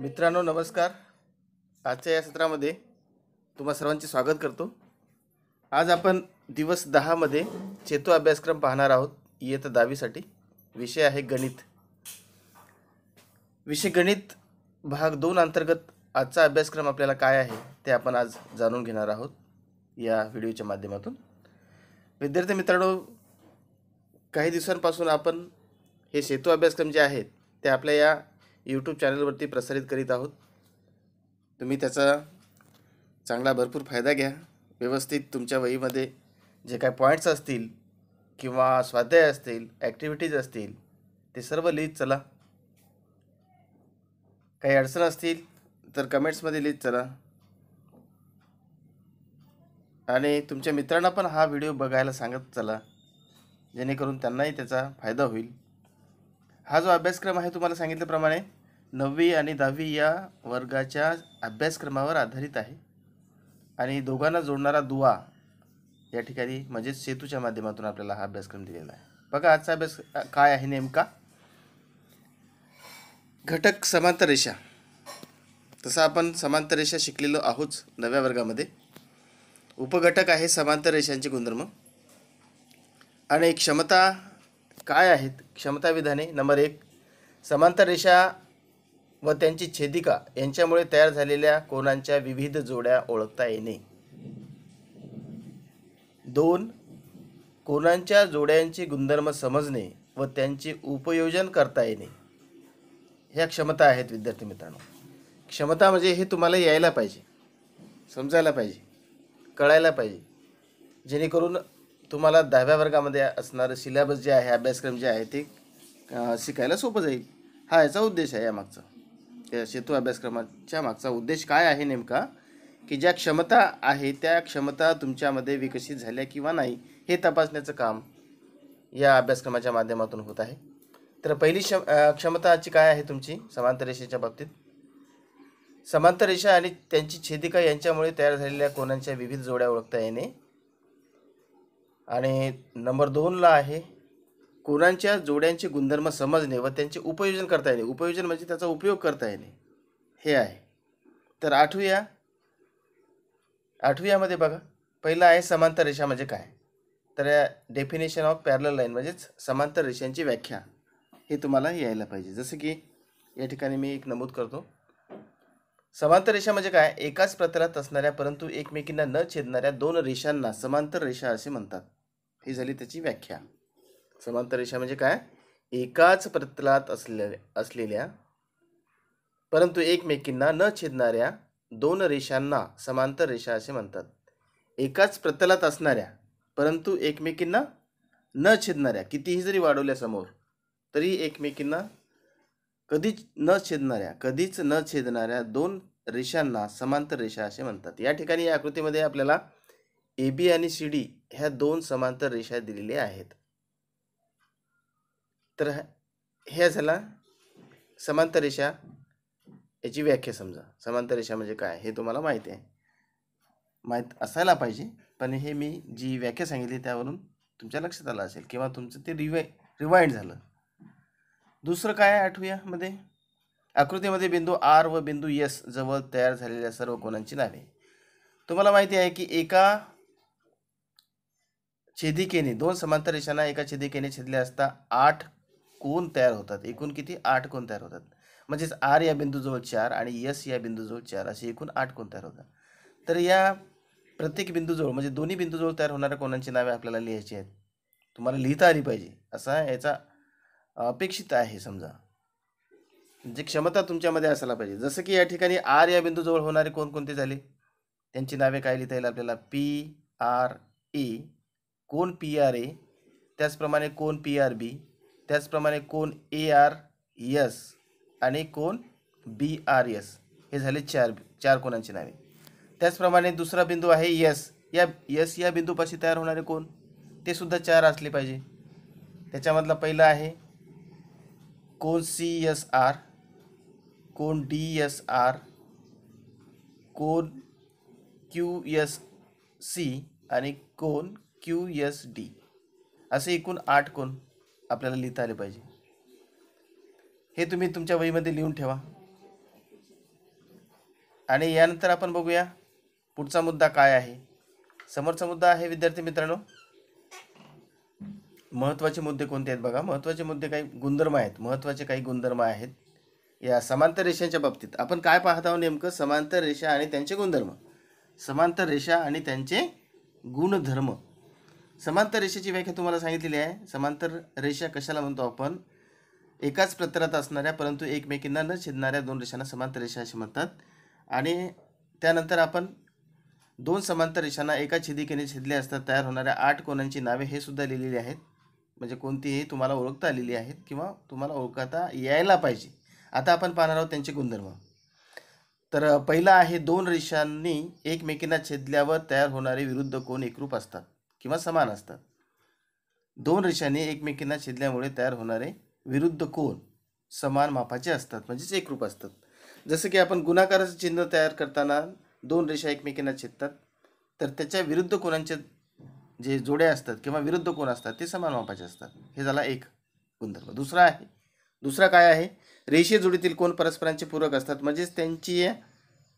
मित्रांनो नमस्कार आजच्या या सत्रामध्ये तुम्हा सर्वांचे स्वागत करतो आज आपण दिवस दहामध्ये चेतो अभ्यासक्रम पाहणार आहोत इयत्ता दहावीसाठी विषय आहे गणित विषय गणित भाग दोन अंतर्गत आजचा अभ्यासक्रम आपल्याला काय आहे ते आपण आज जाणून घेणार आहोत या व्हिडिओच्या माध्यमातून विद्यार्थी मित्रांनो काही दिवसांपासून आपण हे सेतू अभ्यासक्रम जे आहेत ते आपल्या या यूट्यूब चॅनलवरती प्रसारित करीत आहोत तुम्ही त्याचा चांगला भरपूर फायदा घ्या व्यवस्थित तुमच्या वहीमध्ये जे काही पॉईंट्स असतील किंवा स्वाध्याय असतील ॲक्टिव्हिटीज असतील ते सर्व लिहित चला काही अडचण असतील तर कमेंट्समध्ये लिहित चला आणि तुमच्या मित्रांना पण हा व्हिडिओ बघायला सांगत चला जेणेकरून त्यांनाही त्याचा फायदा होईल हा जो अभ्यासक्रम आहे तुम्हाला सांगितल्याप्रमाणे नववी आणि दहावी या वर्गाच्या अभ्यासक्रमावर आधारित आहे आणि दोघांना जोडणारा दुवा या ठिकाणी म्हणजेच सेतूच्या माध्यमातून आपल्याला हा अभ्यासक्रम दिलेला आहे बघा आजचा अभ्यास काय आहे नेमका घटक समांतर रेषा तसं आपण समांतर रेषा शिकलेलो आहोच नव्या वर्गामध्ये उपघटक आहे समांतर रेषांचे गुणधर्म आणि क्षमता काय आहेत क्षमता विधाने नंबर एक समांतर रेषा व त्यांची छेदिका यांच्यामुळे तयार झालेल्या कोणांच्या विविध जोड्या ओळखता येणे दोन कोणांच्या जोड्यांचे गुणधर्म समजणे व त्यांचे उपयोजन करता येणे ह्या क्षमता आहेत विद्यार्थी मित्रांनो क्षमता म्हणजे हे तुम्हाला यायला पाहिजे समजायला पाहिजे कळायला पाहिजे जेणेकरून तुम्हाला दहाव्या वर्गामध्ये असणारं सिलेबस जे आहे अभ्यासक्रम जे आहे ते शिकायला सोपं जाईल हा याचा उद्देश आहे यामागचा त्या सेतू अभ्यासक्रमाच्या मागचा उद्देश काय आहे नेमका की ज्या क्षमता आहे त्या क्षमता तुमच्यामध्ये विकसित झाल्या किंवा नाही हे तपासण्याचं काम या अभ्यासक्रमाच्या माध्यमातून होत आहे तर पहिली क्षम क्षमताची काय आहे तुमची समांतर रेषेच्या बाबतीत समांतर रेषा आणि त्यांची छेदिका यांच्यामुळे तयार झालेल्या कोणांच्या विविध जोड्या ओळखता येणे आणि नंबर दोनला आहे कोणांच्या जोड्यांचे गुणधर्म समजणे व त्यांचे उपयोजन करता येणे उपयोजन म्हणजे त्याचा उपयोग करता येणे हे आहे तर आठव्या आठव्यामध्ये बघा पहिलं आहे समांतर रेषा म्हणजे काय तर या डेफिनेशन ऑफ पॅरल लाईन म्हणजेच समांतर रेषांची व्याख्या हे तुम्हाला यायला पाहिजे जसं की या ठिकाणी मी एक नमूद करतो समांतर रेषा म्हणजे काय एकाच प्रतलात असणाऱ्या परंतु एकमेकींना न छेदणाऱ्या दोन रेषांना समांतर रेषा असे म्हणतात ही झाली त्याची व्याख्या समांतर रेषा म्हणजे काय एकाच प्रतलात असलेल्या असलेल्या परंतु एकमेकींना न छेदणाऱ्या दोन रेषांना समांतर रेषा असे म्हणतात एकाच प्रतलात असणाऱ्या परंतु एकमेकींना न छेदणाऱ्या कितीही जरी वाढवल्या समोर तरी एकमेकींना कधीच न छेदणाऱ्या कधीच न छेदणाऱ्या दोन रेषांना समांतर रेषा असे म्हणतात या ठिकाणी या आकृतीमध्ये आपल्याला ए बी आणि सी डी ह्या दोन समांतर रेषा दिलेल्या आहेत तर ह्या झाला समांतर रेषा याची व्याख्या समजा समांतर रेषा म्हणजे काय हे तुम्हाला माहिती आहे माहीत असायला पाहिजे पण हे मी जी व्याख्या सांगितली त्यावरून तुमच्या लक्षात आलं असेल किंवा तुमचं ते रिवाय रिवाइंड झालं दुसरं काय आठवूया मध्ये आकृतीमध्ये बिंदू आर व बिंदू यस जवळ तयार झालेल्या सर्व कोणांची नावे तुम्हाला माहिती आहे की एका छेदिकेने दोन समांतर रेषांना एका छेदिकेने छेदले असता आठ कोण तयार होतात एकूण किती आठ कोण तयार होतात म्हणजेच आर या बिंदूजवळ चार आणि यस या बिंदूजवळ चार असे एकूण आठ कोण तयार होतात तर या प्रत्येक बिंदूजवळ म्हणजे दोन्ही बिंदूजवळ तयार होणाऱ्या कोणांची नावे आपल्याला लिहायची आहेत तुम्हाला लिहिता आली पाहिजे असा याचा अपेक्षित आहे समजा जी म्हणजे क्षमता तुमच्यामध्ये असायला पाहिजे जसं की या ठिकाणी आर या बिंदूजवळ होणारे कोणकोणते झाले त्यांची नावे काय लिहिता येईल आपल्याला पी आर ई कोण पी आर ए त्याचप्रमाणे कोण पी आर बी त्याचप्रमाणे कोण ए आर यस आणि कोण बी आर यस हे झाले चार चार कोणांची नावे त्याचप्रमाणे दुसरा बिंदू आहे यस या यस या बिंदूपाशी तयार होणारे कोण ते सुद्धा चार असले पाहिजे त्याच्यामधला पहिला आहे कोण सी एस आर कोण डी एस आर कोण क्यू एस सी आणि कोण क्यू एस डी असे एकूण आठ कोण आपल्याला लिहिता आले पाहिजे हे तुम्ही तुमच्या वहीमध्ये लिहून ठेवा आणि यानंतर आपण बघूया पुढचा मुद्दा काय आहे समोरचा मुद्दा आहे विद्यार्थी मित्रांनो महत्त्वाचे मुद्दे कोणते आहेत बघा महत्त्वाचे मुद्दे काही गुणधर्म आहेत महत्त्वाचे काही गुणधर्म आहेत या समांतर रेषांच्या बाबतीत आपण काय पाहत आहोत नेमकं समांतर रेषा आणि त्यांचे गुणधर्म समांतर रेषा आणि त्यांचे गुणधर्म समांतर रेषेची व्याख्या तुम्हाला सांगितलेली आहे समांतर रेषा कशाला म्हणतो आपण एकाच प्रतरात असणाऱ्या परंतु एकमेकींना न छेदणाऱ्या दोन रेषांना समांतर रेषा असे म्हणतात आणि त्यानंतर आपण दोन समांतर रेषांना एका छेदिकेने छेदले असतात तयार होणाऱ्या आठ कोणांची नावे हे सुद्धा लिहिलेली आहेत म्हणजे कोणतीही तुम्हाला ओळखता आलेली आहेत किंवा तुम्हाला ओळखता यायला पाहिजे आता आपण पाहणार आहोत त्यांचे गुणधर्म तर पहिला आहे दोन रेषांनी एकमेकींना छेदल्यावर तयार होणारे विरुद्ध कोण एकरूप असतात किंवा समान असतात दोन रेषांनी एकमेकींना छेदल्यामुळे तयार होणारे विरुद्ध कोण समान मापाचे असतात म्हणजेच एकरूप असतात जसं की आपण गुणाकाराचं चिन्ह तयार करताना दोन रेषा एकमेकींना छेदतात तर त्याच्या विरुद्ध कोणांचे जे जोड्या असतात किंवा विरुद्ध कोण असतात ते समान मापाचे असतात हे झाला एक गुणधर्म दुसरा आहे दुसरा काय आहे रेषे जोडीतील कोण परस्परांचे पूरक असतात म्हणजेच त्यांची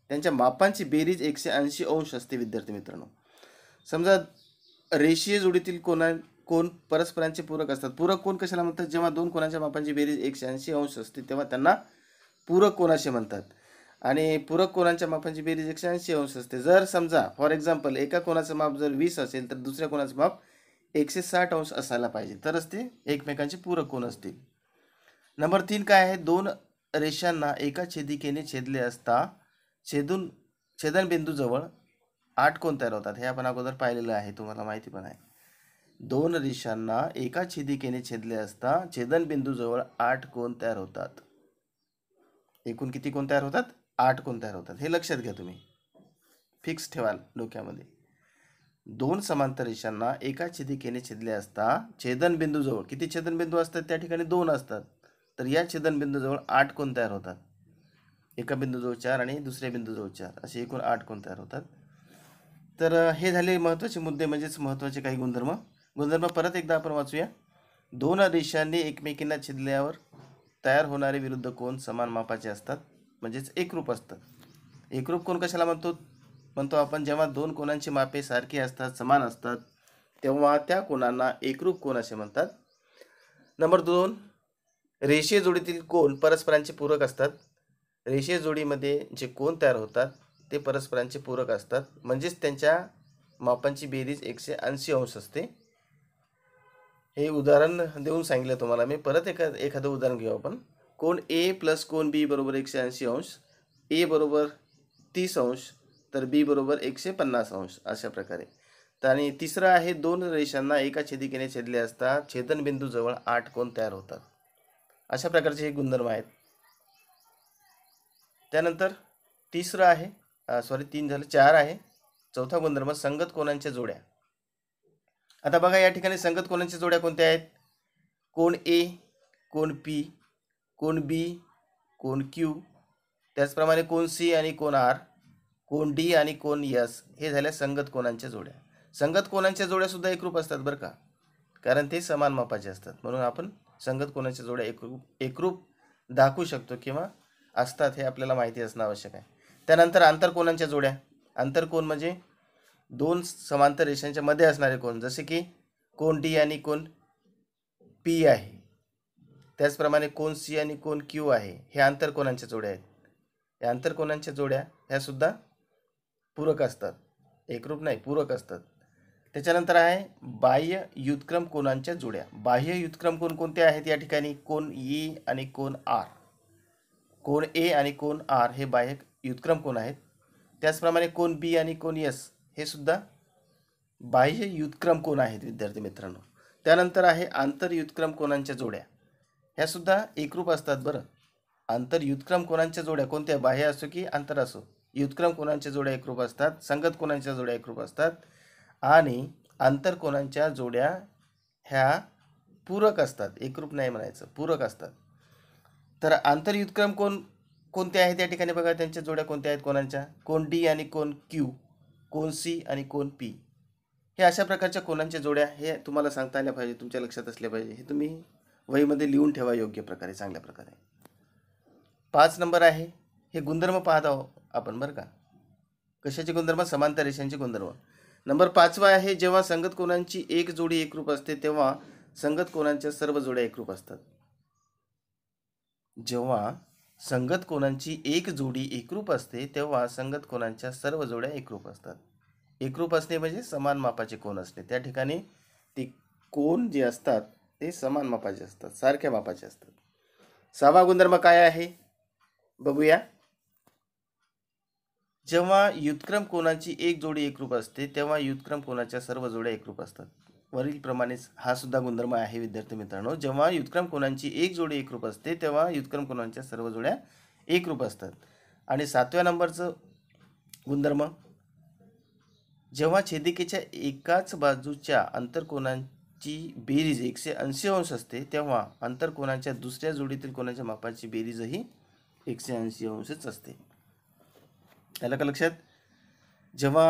त्यांच्या मापांची बेरीज एकशे ऐंशी अंश असते विद्यार्थी मित्रांनो समजा रेषीय जोडीतील कोणा कोण परस्परांचे पूरक असतात पूरक कोण कशाला म्हणतात जेव्हा दोन कोणाच्या मापांची बेरीज एकशे ऐंशी अंश असते तेव्हा त्यांना पूरक कोणाशी म्हणतात आणि पूरक कोणाच्या मापांची बेरीज एकशे ऐंशी अंश असते जर समजा फॉर एक्झाम्पल एका कोणाचं माप जर वीस असेल तर दुसऱ्या कोणाचं माप एकशे साठ अंश असायला पाहिजे तरच ते एकमेकांचे पूरक कोण असतील नंबर तीन काय आहे दोन रेषांना एका छेदिकेने छेदले असता छेदून छेदनबिंदूजवळ आठ कोण तयार होतात हे आपण अगोदर पाहिलेलं आहे तुम्हाला माहिती पण आहे दोन रेषांना एका छेदिकेने छेदले असता छेदनबिंदूजवळ आठ कोण तयार होतात एकूण किती कोण तयार होतात आठ कोण तयार होतात हे लक्षात घ्या तुम्ही फिक्स ठेवाल डोक्यामध्ये दोन समांतर रेषांना एका छेदिकेने छेदले असता छेदनबिंदूजवळ किती छेदनबिंदू असतात त्या ठिकाणी दोन असतात तर या छेदनबिंदूजवळ आठ कोण तयार होतात एका बिंदूजवळ चार आणि दुसऱ्या बिंदूजवळ चार असे एकूण आठ कोण तयार होतात तर हे झाले महत्त्वाचे मुद्दे म्हणजेच महत्त्वाचे काही गुणधर्म गुणधर्म परत एकदा आपण वाचूया दोन रेषांनी एकमेकींना छिदल्यावर तयार होणारे विरुद्ध कोण समान मापाचे असतात म्हणजेच एकरूप असतात एकरूप कोण कशाला म्हणतो म्हणतो आपण जेव्हा दोन कोणांची मापे सारखी असतात समान असतात तेव्हा त्या कोणांना एकरूप कोण असे म्हणतात नंबर दोन रेषे जोडीतील कोण परस्परांचे पूरक असतात रेषे जोडीमध्ये जे कोण तयार होतात ते परस्परांचे पूरक असतात म्हणजेच त्यांच्या मापांची बेरीज एकशे ऐंशी अंश असते हे उदाहरण देऊन सांगितलं तुम्हाला मी परत एका एखादं उदाहरण घेऊ आपण कोण ए प्लस कोण बी बरोबर एकशे ऐंशी अंश ए बरोबर तीस अंश तर बी बरोबर एकशे पन्नास अंश अशा प्रकारे तर आणि तिसरं आहे दोन रेषांना एका छेदिकेने छेदले असता छेदनबिंदूजवळ आठ कोण तयार होतात अशा प्रकारचे हे गुणधर्म आहेत त्यानंतर तिसरं आहे सॉरी तीन झालं चार आहे चौथा गुणधर्म संगत कोणांच्या जोड्या आता बघा या ठिकाणी संगत कोणांच्या जोड्या कोणत्या आहेत कोण ए कोण पी कोण बी कोण क्यू त्याचप्रमाणे कोण सी आणि कोण आर कोण डी आणि कोण यस हे झाल्या संगत कोणांच्या जोड्या संगत कोणांच्या जोड्यासुद्धा एकरूप असतात बरं का कारण ते समान मापाचे असतात म्हणून आपण संगत कोणाच्या जोड्या एकरूप एकरूप दाखवू शकतो किंवा असतात हे आपल्याला माहिती असणं आवश्यक आहे त्यानंतर आंतरकोनांच्या जोड्या आंतरकोन म्हणजे दोन समांतर रेषांच्या मध्ये असणारे कोण जसे की कोण डी आणि कोण पी आहे त्याचप्रमाणे कोण सी आणि कोण क्यू आहे हे आंतरकोनांच्या जोड्या आहेत या आंतरकोनांच्या जोड्या ह्यासुद्धा पूरक असतात एकरूप नाही पूरक असतात त्याच्यानंतर आहे बाह्य युतक्रम कोणांच्या जोड्या बाह्य युतक्रम कोण कोणते आहेत या ठिकाणी कोण ई आणि कोण आर कोण ए आणि कोण आर हे बाह्य युत्क्रम कोण आहेत त्याचप्रमाणे कोण बी आणि कोण यस हे सुद्धा बाह्य युत्क्रम कोण आहेत विद्यार्थी मित्रांनो त्यानंतर आहे आंतरयुतक्रम कोणांच्या जोड्या ह्या सुद्धा एकरूप असतात बरं आंतरयुतक्रम कोणांच्या जोड्या कोणत्या बाह्य असो की आंतर असो युत्क्रम कोणांच्या जोड्या एकरूप असतात संगत कोणांच्या जोड्या एकरूप असतात आणि आंतर कोणांच्या जोड्या ह्या पूरक असतात एकरूप नाही म्हणायचं पूरक असतात तर आंतरयुतक्रम कोण कोणत्या आहेत त्या ठिकाणी बघा त्यांच्या जोड्या कोणत्या आहेत कोणांच्या कोण डी आणि कोण क्यू कोण सी आणि कोण पी हे अशा प्रकारच्या कोणांच्या जोड्या हे तुम्हाला सांगता आल्या पाहिजे तुमच्या लक्षात असल्या पाहिजे हे तुम्ही वहीमध्ये लिहून ठेवा योग्य प्रकारे चांगल्या प्रकारे पाच नंबर आहे हे गुणधर्म पाहत आहो आपण बरं का कशाचे गुणधर्म समांतर रेषांचे गुणधर्म नंबर पाचवा आहे जेव्हा संगत कोणांची एक जोडी एकरूप असते तेव्हा संगत कोणांच्या सर्व जोड्या एकरूप असतात जेव्हा संगत कोणांची एक जोडी एकरूप असते तेव्हा संगत कोणांच्या सर्व जोड्या एकरूप असतात एकरूप असणे म्हणजे समान मापाचे कोण असणे त्या ठिकाणी ते कोण जे असतात ते समान मापाचे असतात सारख्या मापाचे असतात सहावा गुणधर्म काय आहे बघूया जेव्हा युत्क्रम कोणाची एक जोडी एकरूप असते तेव्हा युतक्रम कोणाच्या सर्व जोड्या एकरूप असतात वरील वरीलप्रमाणेच हा सुद्धा गुणधर्म आहे विद्यार्थी मित्रांनो जेव्हा युत्क्रम कोणांची एक जोडी एक रूप असते तेव्हा युत्क्रम कोणांच्या सर्व जोड्या रूप असतात आणि सातव्या नंबरचं गुणधर्म जेव्हा छेदिकेच्या एकाच बाजूच्या अंतरकोणांची बेरीज एकशे ऐंशी अंश असते तेव्हा अंतरकोणांच्या दुसऱ्या जोडीतील कोणाच्या मापाची बेरीजही एकशे ऐंशी अंशच असते त्याला का लक्षात जेव्हा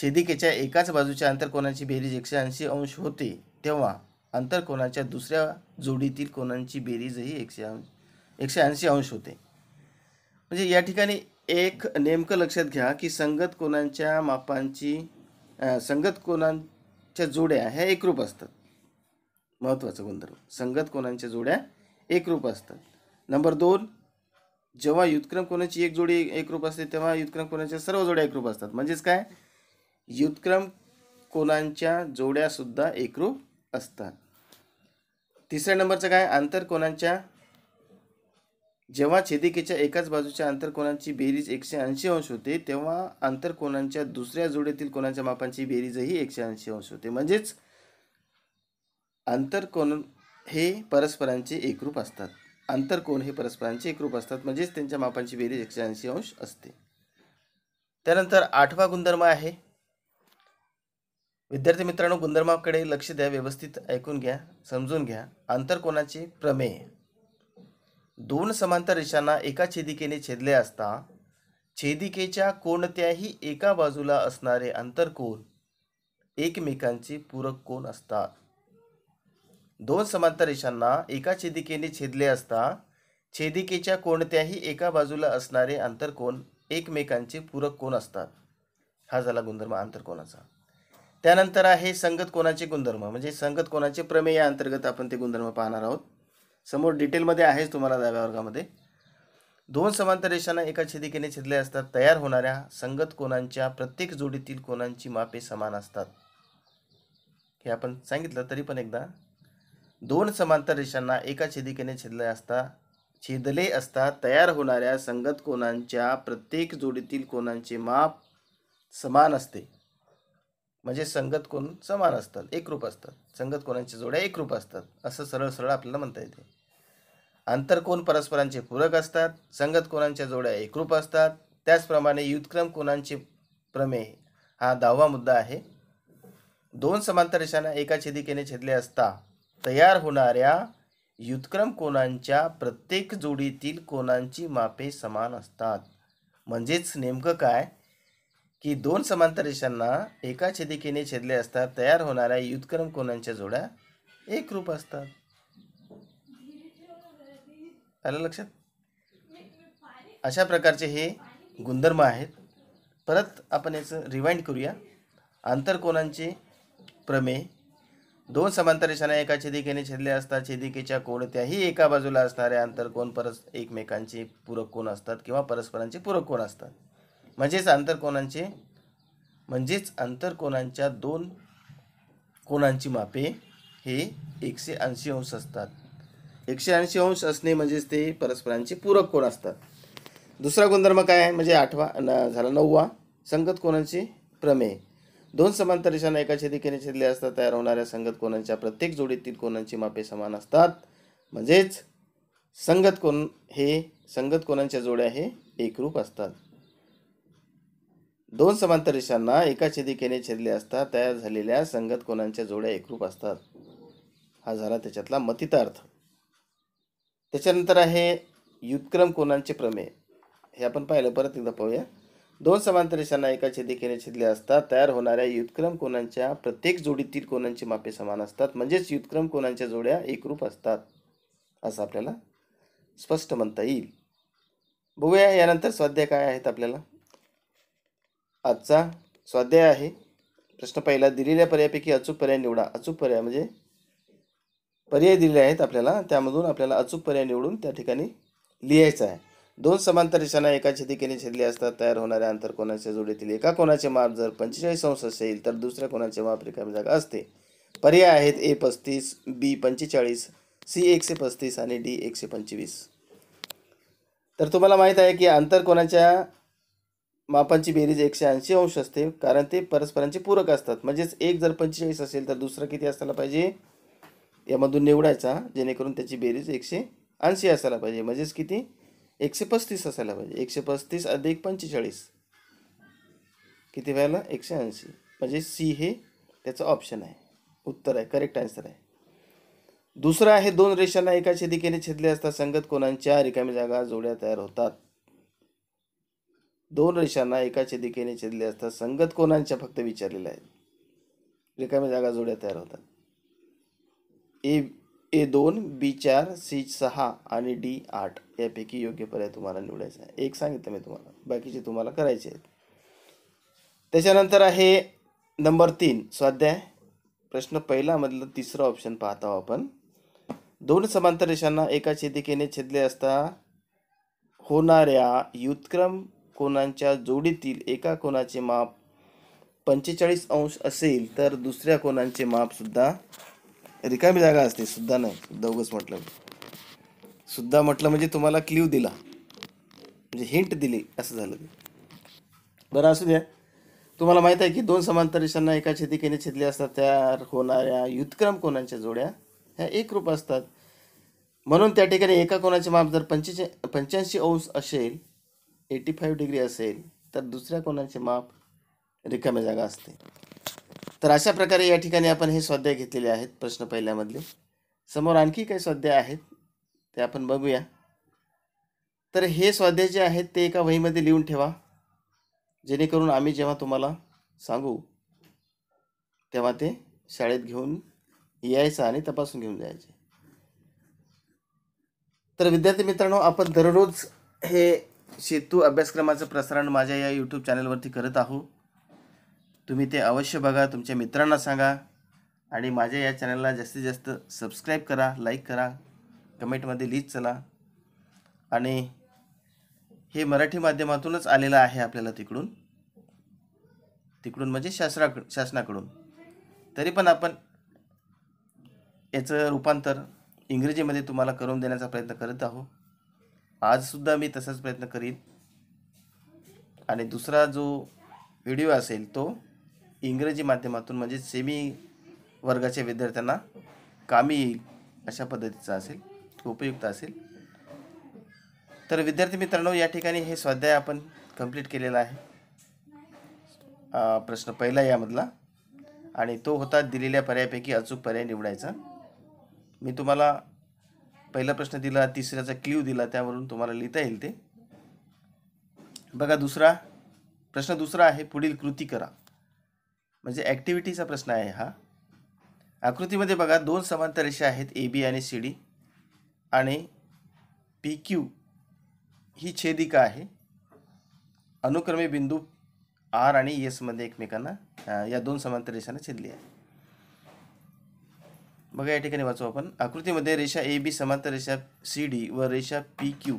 छेदिकेच्या एकाच बाजूच्या आंतरकोनाची बेरीज एकशे ऐंशी अंश होते तेव्हा आंतरकोनाच्या दुसऱ्या जोडीतील कोणांची बेरीजही एकशे अंश एकशे ऐंशी अंश होते म्हणजे या ठिकाणी एक नेमकं लक्षात घ्या की संगत कोणांच्या मापांची संगत कोणांच्या जोड्या ह्या एकरूप असतात महत्त्वाचं गुणधर्म संगत कोणांच्या जोड्या एकरूप असतात नंबर दोन जेव्हा युत्क्रम कोणाची एक जोडी एकरूप असते तेव्हा युत्क्रम कोणाच्या सर्व जोड्या एकरूप असतात म्हणजेच काय युतक्रम कोणांच्या जोड्यासुद्धा एकरूप असतात तिसऱ्या नंबरचं काय आंतरकोणांच्या जेव्हा छेदिकेच्या एकाच बाजूच्या आंतरकोणांची बेरीज एकशे ऐंशी अंश होते तेव्हा आंतरकोनांच्या दुसऱ्या जोडीतील कोणाच्या मापांची बेरीजही एकशे ऐंशी अंश होते म्हणजेच आंतरकोण हे परस्परांचे एकरूप असतात आंतरकोण हे परस्परांचे एकरूप असतात म्हणजेच त्यांच्या मापांची बेरीज एकशे ऐंशी अंश असते त्यानंतर आठवा गुणधर्म आहे विद्यार्थी मित्रांनो गुणधर्माकडे लक्ष द्या व्यवस्थित ऐकून घ्या समजून घ्या आंतरकोणाचे प्रमेय दोन समांतर रेषांना एका छेदिकेने छेदले असता छेदिकेच्या कोणत्याही एका बाजूला असणारे आंतरकोण एकमेकांचे पूरक कोण असतात दोन समांतर रेषांना एका छेदिकेने छेदले असता छेदिकेच्या कोणत्याही एका बाजूला असणारे आंतरकोण एकमेकांचे पूरक कोण असतात हा झाला गुणधर्म आंतरकोणाचा त्यानंतर आहे संगत कोणाचे गुणधर्म म्हणजे संगत कोणाचे प्रमेय या अंतर्गत आपण ते गुणधर्म पाहणार आहोत समोर डिटेलमध्ये आहेच तुम्हाला दहाव्या वर्गामध्ये दोन समांतर रेषांना एका छेदिकेने छेदले असतात तयार होणाऱ्या संगत कोणांच्या प्रत्येक जोडीतील कोणांची मापे समान असतात हे आपण सांगितलं तरी पण एकदा दोन समांतर रेषांना एका छेदिकेने छेदले असता छेदले असता तयार होणाऱ्या संगत कोणांच्या प्रत्येक जोडीतील कोणांचे माप समान असते म्हणजे संगत कोण समान असतात एकरूप असतात संगत कोणाच्या जोड्या एकरूप असतात असं सरळ सरळ आपल्याला म्हणता येते आंतर कोण परस्परांचे पूरक असतात संगत कोणांच्या जोड्या एकरूप असतात त्याचप्रमाणे युद्धक्रम कोणांचे प्रमेय हा दहावा मुद्दा आहे दोन समांतर रेषांना एका छेदिकेने छेदले असता तयार होणाऱ्या युद्धक्रम कोणांच्या प्रत्येक जोडीतील कोणांची मापे समान असतात म्हणजेच नेमकं काय की दोन समांतर रेषांना एका छेदिकेने छेदले असता तयार होणाऱ्या युद्धक्रम कोणांच्या जोड्या एकरूप असतात आलं लक्षात अशा प्रकारचे हे गुणधर्म आहेत परत आपण याचं रिवाइंड करूया आंतरकोनांचे प्रमेय दोन समांतर रेषांना एका छेदिकेने छेदले असतात छेदिकेच्या कोणत्याही एका बाजूला असणारे आंतरकोण परस एकमेकांचे पूरक कोण असतात किंवा परस्परांचे पूरक कोण असतात म्हणजेच आंतरकोणांचे म्हणजेच आंतरकोणांच्या दोन कोणांची मापे हे एकशे ऐंशी अंश असतात एकशे ऐंशी अंश असणे म्हणजेच ते परस्परांचे पूरक कोण असतात दुसरा गुणधर्म काय आहे म्हणजे आठवा न झाला नववा संगत कोणांचे प्रमेय दोन समांतर रेषांना एका छेदिकेने छेदले असता तयार होणाऱ्या संगत कोणांच्या प्रत्येक जोडीतील कोणांची मापे समान असतात म्हणजेच संगत कोण हे संगत कोणांच्या जोड्या हे एकरूप असतात दोन समांतर रेषांना एका छेदिकेने छेदले असता तयार झालेल्या संगत कोणांच्या जोड्या एकरूप असतात हा झाला त्याच्यातला मतितार्थ त्याच्यानंतर आहे युत्क्रम कोणांचे प्रमेय हे आपण पाहिलं परत एकदा पाहूया दोन समांतर रेषांना एका छेदिकेने छेदले असता तयार होणाऱ्या युत्क्रम कोणांच्या प्रत्येक जोडीतील कोणांची मापे समान असतात म्हणजेच युत्क्रम कोणांच्या जोड्या एकरूप असतात असं आपल्याला स्पष्ट म्हणता येईल बघूया यानंतर स्वाध्याय काय आहेत आपल्याला आजचा स्वाध्याय आहे प्रश्न पहिला दिलेल्या पर्यायापैकी अचूक पर्याय निवडा अचूक पर्याय म्हणजे पर्याय दिलेले आहेत आपल्याला त्यामधून आपल्याला अचूक पर्याय निवडून त्या ठिकाणी लिहायचा आहे दोन समांतर रेषांना एका छेदिकेने छेदले असतात तयार होणाऱ्या अंतर कोणाच्या जोडीतील एका कोणाचे माप जर पंचेचाळीस अंश असेल तर दुसऱ्या कोणाचे माप रिकामी जागा असते पर्याय आहेत ए पस्तीस बी पंचेचाळीस सी एकशे पस्तीस आणि डी एकशे पंचवीस तर तुम्हाला माहीत आहे की आंतर कोणाच्या मापांची बेरीज एकशे ऐंशी अंश असते कारण ते परस्परांचे पूरक असतात म्हणजेच एक जर पंचेचाळीस असेल तर दुसरा किती असायला पाहिजे यामधून निवडायचा जेणेकरून त्याची बेरीज एकशे ऐंशी असायला पाहिजे म्हणजेच किती एकशे पस्तीस असायला पाहिजे एकशे पस्तीस अधिक पंचेचाळीस किती व्हायला एकशे ऐंशी म्हणजे सी हे त्याचं ऑप्शन आहे उत्तर आहे करेक्ट आन्सर आहे दुसरं आहे दोन रेषांना एका छेदिकेने छेदले असता संगत कोणाच्या रिकामी जागा जोड्या तयार होतात दोन रेषांना एका छेदिकेने छेदले असता संगत कोणाच्या फक्त विचारलेल्या आहेत रिकाम्या जागा जोड्या तयार होतात ए ए दोन बी चार सी सहा आणि डी आठ यापैकी योग्य पर्याय तुम्हाला निवडायचा आहे एक सांगितलं मी तुम्हाला बाकीचे तुम्हाला करायचे आहेत त्याच्यानंतर आहे नंबर तीन स्वाध्याय प्रश्न पहिला पहिलामधलं तिसरं ऑप्शन पाहत आहोत आपण दोन समांतर रेषांना एका छेदिकेने छेदले असता होणाऱ्या युतक्रम कोणांच्या जोडीतील एका कोणाचे माप पंचेचाळीस अंश असेल तर दुसऱ्या कोणांचे मापसुद्धा रिकामी जागा असते सुद्धा नाही दोघंच म्हटलं सुद्धा म्हटलं म्हणजे तुम्हाला क्ल्यू दिला म्हणजे हिंट दिली असं झालं बरं असू द्या तुम्हाला माहीत आहे की दोन समांतर रेषांना एका छेदिकेने छेदले असतात तयार होणाऱ्या युतक्रम कोणाच्या जोड्या ह्या एक रूप असतात म्हणून त्या ठिकाणी एका कोणाचे माप जर पंचे पंच्याऐंशी अंश असेल एटी फाईव्ह डिग्री असेल तर दुसऱ्या कोणाचे माप रिकाम्या जागा असते तर अशा प्रकारे या ठिकाणी आपण हे स्वाध्याय घेतलेले आहेत प्रश्न पहिल्यामधले समोर आणखी काही स्वाध्याय आहेत ते आपण बघूया तर हे स्वाध्याय जे आहेत ते एका वहीमध्ये लिहून ठेवा जेणेकरून आम्ही जेव्हा तुम्हाला सांगू तेव्हा ते शाळेत घेऊन यायचं आणि तपासून घेऊन जायचे तर विद्यार्थी मित्रांनो आपण दररोज हे सेतू अभ्यासक्रमाचं प्रसारण माझ्या या यूट्यूब चॅनलवरती करत आहो तुम्ही ते अवश्य बघा तुमच्या मित्रांना सांगा आणि माझ्या या चॅनलला जास्तीत जास्त सबस्क्राईब करा लाईक करा कमेंटमध्ये लिहित चला आणि हे मराठी माध्यमातूनच आलेलं आहे आपल्याला तिकडून तिकडून म्हणजे शासनाक शासनाकडून तरी पण आपण याचं रूपांतर इंग्रजीमध्ये तुम्हाला करून देण्याचा प्रयत्न करत आहोत आजसुद्धा मी तसाच प्रयत्न करीन आणि दुसरा जो व्हिडिओ असेल तो इंग्रजी माध्यमातून म्हणजे सेमी वर्गाच्या विद्यार्थ्यांना कामी येईल अशा पद्धतीचा असेल उपयुक्त असेल तर विद्यार्थी मित्रांनो या ठिकाणी हे स्वाध्याय आपण कंप्लीट केलेला आहे प्रश्न पहिला यामधला आणि तो होता दिलेल्या पर्यायापैकी अचूक पर्याय निवडायचा मी तुम्हाला पहिला प्रश्न दिला तिसऱ्याचा क्ल्यू दिला त्यावरून तुम्हाला लिहिता येईल ते बघा दुसरा प्रश्न दुसरा आहे पुढील कृती करा म्हणजे ॲक्टिव्हिटीचा प्रश्न आहे हा आकृतीमध्ये बघा दोन समांतर रेषा आहेत ए बी आणि सी डी आणि पी क्यू ही छेदिका आहे अनुक्रमे बिंदू आर आणि एसमध्ये एकमेकांना या दोन समांतर रेषांना छेदली आहे बघा या ठिकाणी वाचू आपण आकृतीमध्ये रेषा ए बी समांतर रेषा सी डी व रेषा पी क्यू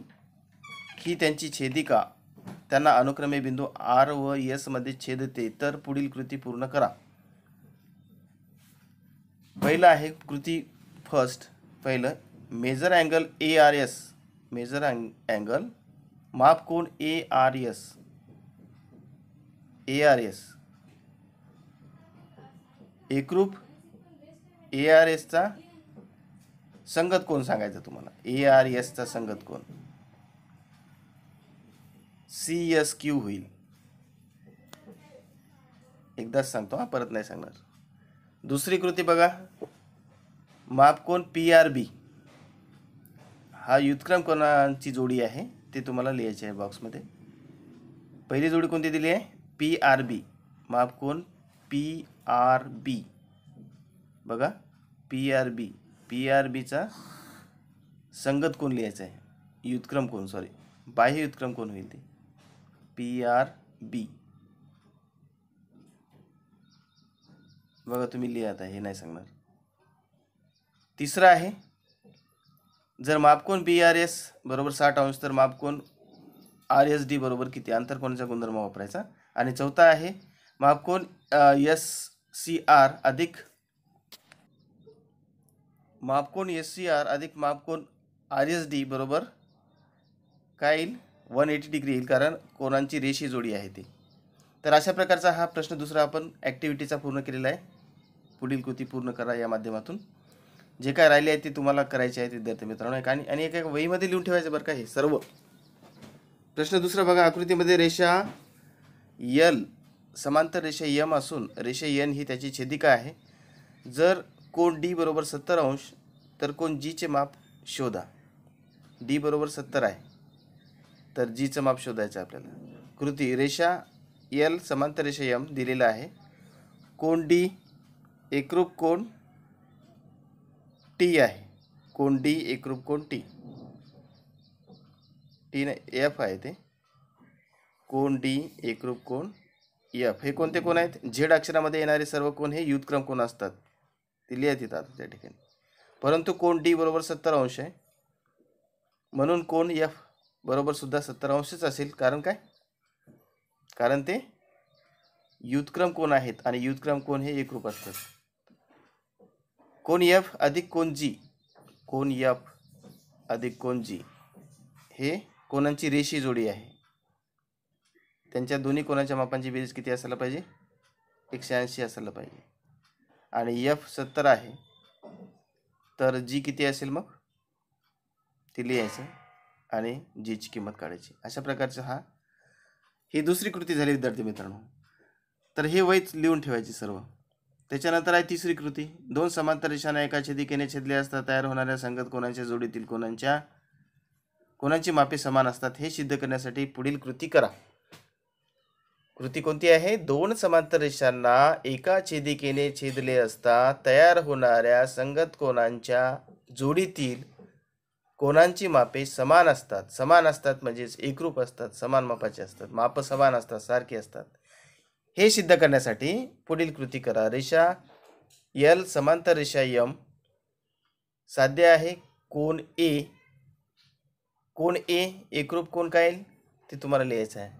ही त्यांची छेदिका त्यांना अनुक्रमे बिंदू आर व मध्ये छेदते तर पुढील कृती पूर्ण करा पहिलं आहे कृती फर्स्ट पहिलं major angle A R S major angle माप कोण A R S A R S एकरूप ए आर एसचा संगत कोण सांगायचा तुम्हाला ए आर एसचा संगत कोण सी एस क्यू होईल एकदाच सांगतो हा परत नाही सांगणार दुसरी कृती बघा माप कोण पी आर बी हा युतक्रम कोणाची जोडी आहे ते तुम्हाला लिहायची आहे बॉक्समध्ये पहिली जोडी कोणती दिली आहे पी आर बी माप कोण पी आर बी बघा P R B P R बीचा संगत कोण लिहायचा आहे युतक्रम कोण सॉरी बाह्य युतक्रम कोण होईल ते पी आर बी बघा तुम्ही लिहात आहे हे नाही सांगणार तिसरं आहे जर मापकोन बी आर एस बरोबर साठ अंश तर मापकोन आर एस डी बरोबर किती आंतरकोणाचा गुणधर्म वापरायचा आणि चौथा आहे मापकोन एस सी आर अधिक मापकोन एस सी आर अधिक मापकोन आर एस डी बरोबर काय येईल वन एटी डिग्री येईल कारण कोणांची रेषी जोडी आहे ती तर अशा प्रकारचा हा प्रश्न दुसरा आपण ॲक्टिव्हिटीचा पूर्ण केलेला आहे पुढील कृती पूर्ण करा या माध्यमातून जे काय राहिले आहे ते तुम्हाला करायचे आहेत विद्यार्थी मित्रांनो एक आणि आणि एका वहीमध्ये लिहून ठेवायचं बरं का हे सर्व प्रश्न दुसरा बघा आकृतीमध्ये रेषा यल समांतर रेषा यम असून रेषा यन ही त्याची छेदिका आहे जर कोण डी बरोबर सत्तर अंश तर कोण जीचे माप शोधा डी बरोबर सत्तर आहे तर जीचं माप शोधायचं आपल्याला कृती रेषा एल समांतर रेषा यम दिलेला आहे कोण डी एकरूप कोण टी आहे कोण डी एकरूप कोण टी टी नाही एफ आहे ते कोण डी एकरूप कोण एफ हे कोणते कोण आहेत झेड अक्षरामध्ये येणारे सर्व कोण हे युद्धक्रम कोण असतात दिली आहे तिथं आता त्या ठिकाणी परंतु कोण डी बरोबर सत्तर अंश आहे म्हणून कोण एफ बरोबर सुद्धा सत्तर अंशच असेल कारण काय कारण ते युद्धक्रम कोण आहेत आणि युद्धक्रम कोण हे एकरूप असतात कोण एफ अधिक कोण जी कोण एफ अधिक कोण जी हे कोणांची रेशी जोडी आहे त्यांच्या दोन्ही कोणाच्या मापांची बेरीज किती असायला पाहिजे एकशे ऐंशी असायला पाहिजे आणि एफ सत्तर आहे तर जी किती असेल मग ती लिहायचं आणि जीची किंमत काढायची अशा प्रकारचा हा ही दुसरी कृती झाली विद्यार्थी मित्रांनो तर हे वयच लिहून ठेवायची सर्व त्याच्यानंतर आहे तिसरी कृती दोन समांतर रेषांना एका छेदिकेने छेदले असता तयार होणाऱ्या संगत कोणाच्या जोडीतील कोणाच्या कोणाची मापे समान असतात हे सिद्ध करण्यासाठी पुढील कृती करा कृती कोणती आहे दोन समांतर रेषांना एका छेदिकेने छेदले असता तयार होणाऱ्या संगत कोणांच्या जोडीतील कोणांची मापे समान असतात समान असतात म्हणजेच एकरूप असतात समान मापाचे असतात माप समान असतात सारखी असतात हे सिद्ध करण्यासाठी पुढील कृती करा रेषा यल समांतर रेषा यम साध्य आहे कोण ए कोण ए एकरूप कोण काय ते तुम्हाला लिहायचं आहे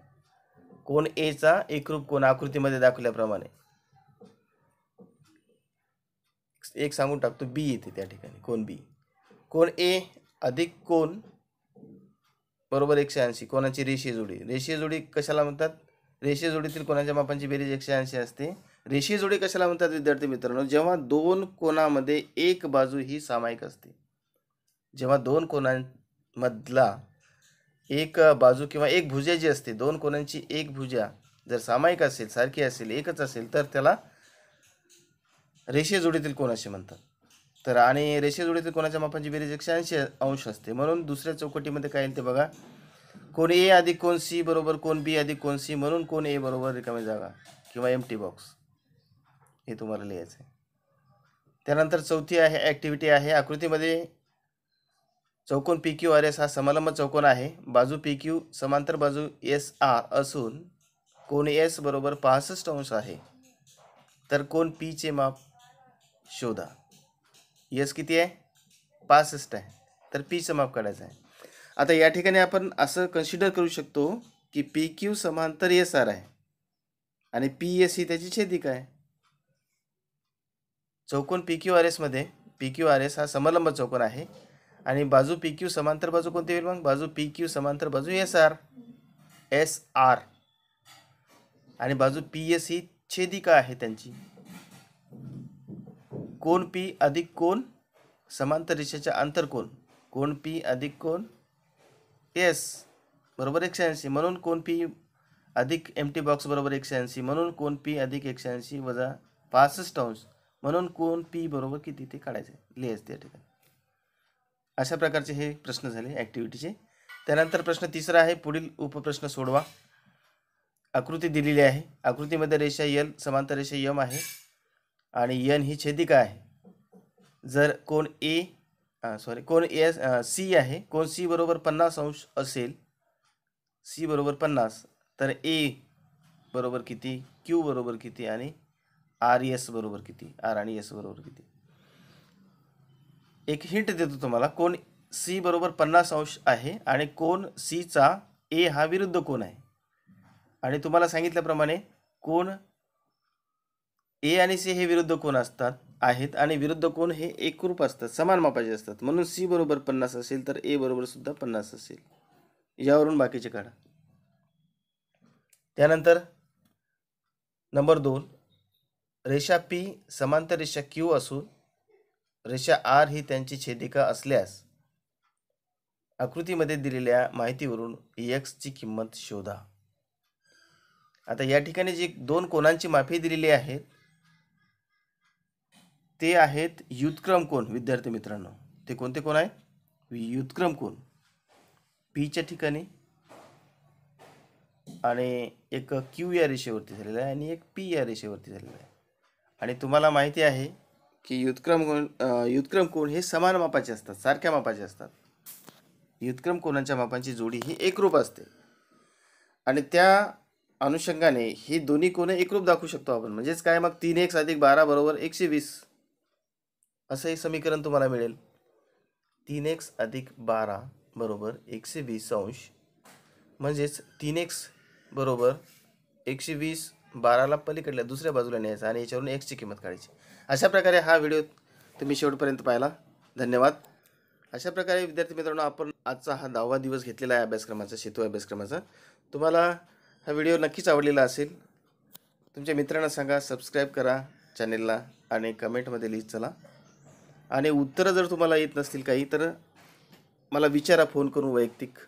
कोण एचा एकरूप कोण आकृतीमध्ये दाखवल्याप्रमाणे एक सांगून टाकतो बी येते त्या ठिकाणी कोण बी कोण ए अधिक कोण बरोबर एकशे ऐंशी कोणाची रेषीय जोडी रेषीय जोडी कशाला म्हणतात रेषीय जोडीतील कोणाच्या मापांची बेरीज एकशे ऐंशी असते रेषीय जोडी कशाला म्हणतात विद्यार्थी मित्रांनो जेव्हा दोन कोणामध्ये एक बाजू ही सामायिक असते जेव्हा दोन कोणांमधला एक बाजू किंवा एक भुजा जी असते दोन कोणांची एक भुजा जर सामायिक असेल सारखी असेल एकच असेल तर त्याला रेषेजोडीतील कोण असे म्हणतात तर आणि रेषेजोडीतील कोणाच्या मापांची बेरीज एकशे ऐंशी अंश असते म्हणून दुसऱ्या चौकटीमध्ये काय येईल ते बघा कोण ए अधिक कोण सी बरोबर कोण बी अधिक कोण सी म्हणून कोण ए बरोबर रिकामी जागा किंवा एम टी बॉक्स हे तुम्हाला लिहायचं आहे त्यानंतर चौथी आहे ॲक्टिव्हिटी आहे आकृतीमध्ये चौकोन पी क्यू आर एस हा समलंब चौकोन आहे बाजू पी क्यू समांतर बाजू एस आर असून कोण एस बरोबर पासष्ट अंश आहे तर कोण पीचे माप शोधा एस किती आहे पासष्ट आहे तर पीचं माप काढायचं आहे आता या ठिकाणी आपण असं कन्सिडर करू शकतो की पी क्यू समांतर एस आर आहे आणि पी एस ही त्याची छेदिका आहे चौकोन पी क्यू आर एसमध्ये पी क्यू आर एस हा समलंब चौकोन आहे आणि बाजू पी क्यू समांतर बाजू कोणती होईल मग बाजू पी क्यू समांतर बाजू एस आर एस आर आणि बाजू पी एस ही छेदिका आहे त्यांची कोण पी अधिक कोण समांतर रेषेच्या अंतर कोण कोण पी अधिक कोण एस बरोबर एकशे ऐंशी म्हणून कोण पी अधिक एम टी बॉक्स बरोबर एकशे ऐंशी म्हणून कोण पी अधिक एकशे ऐंशी वजा पासष्ट अंश म्हणून कोण पी बरोबर किती ते काढायचं लिहायचं त्या ठिकाणी अशा प्रकारचे हे प्रश्न झाले ॲक्टिव्हिटीचे त्यानंतर प्रश्न तिसरा आहे पुढील उपप्रश्न सोडवा आकृती दिलेली आहे आकृतीमध्ये रेषा यल समांतर रेषा यम आहे आणि यन ही छेदिका आहे जर कोण ए सॉरी कोण ए सी आहे कोण सी बरोबर पन्नास अंश असेल सी बरोबर पन्नास तर ए बरोबर किती क्यू बरोबर किती आणि आर एस बरोबर किती आर आणि एस बरोबर किती एक हिंट देतो तुम्हाला कोण सी बरोबर पन्नास अंश आहे आणि कोण सीचा ए हा विरुद्ध कोण आहे आणि तुम्हाला सांगितल्याप्रमाणे कोण ए आणि सी हे विरुद्ध कोण असतात आहेत आणि विरुद्ध कोण हे एकरूप असतात समान मापाचे असतात म्हणून सी बरोबर पन्नास असेल तर ए बरोबर सुद्धा पन्नास असेल यावरून बाकीचे काढा त्यानंतर नंबर दोन रेषा पी समांतर रेषा क्यू असून रेषा आर ही त्यांची छेदिका असल्यास आकृतीमध्ये दिलेल्या माहितीवरून एक्सची किंमत शोधा आता या ठिकाणी जी दोन कोणांची माफी दिलेली आहे ते आहेत युतक्रम कोण विद्यार्थी मित्रांनो ते कोणते कोण आहे युतक्रम कोण पीच्या ठिकाणी आणि एक क्यू या रेषेवरती झालेला आहे आणि एक पी या रेषेवरती झालेला आहे आणि तुम्हाला माहिती आहे की युद्धक्रम कोण युद्धक्रम कोण हे समान मापाचे असतात सारख्या मापाचे असतात युद्धक्रम कोणाच्या मापांची जोडी ही एकरूप असते आणि त्या अनुषंगाने ही दोन्ही कोण एकरूप दाखवू शकतो आपण म्हणजेच काय मग तीन एक अधिक बारा बरोबर एकशे वीस असं हे समीकरण तुम्हाला मिळेल तीन एक्स अधिक बारा बरोबर एकशे वीस अंश म्हणजेच तीन एक्स बरोबर एकशे वीस बाराला पलीकडल्या दुसऱ्या बाजूला न्यायचा आणि याच्यावरून एक्सची किंमत काढायची अशा प्रकारे हा व्हिडिओ तुम्ही शेवटपर्यंत पाहिला धन्यवाद अशा प्रकारे विद्यार्थी मित्रांनो आपण आजचा हा दहावा दिवस घेतलेला आहे अभ्यासक्रमाचा सेतू अभ्यासक्रमाचा तुम्हाला हा व्हिडिओ नक्कीच आवडलेला असेल तुमच्या मित्रांना सांगा सबस्क्राईब करा चॅनेलला आणि कमेंटमध्ये लिहित चला आणि उत्तरं जर तुम्हाला येत नसतील काही तर मला विचारा फोन करून वैयक्तिक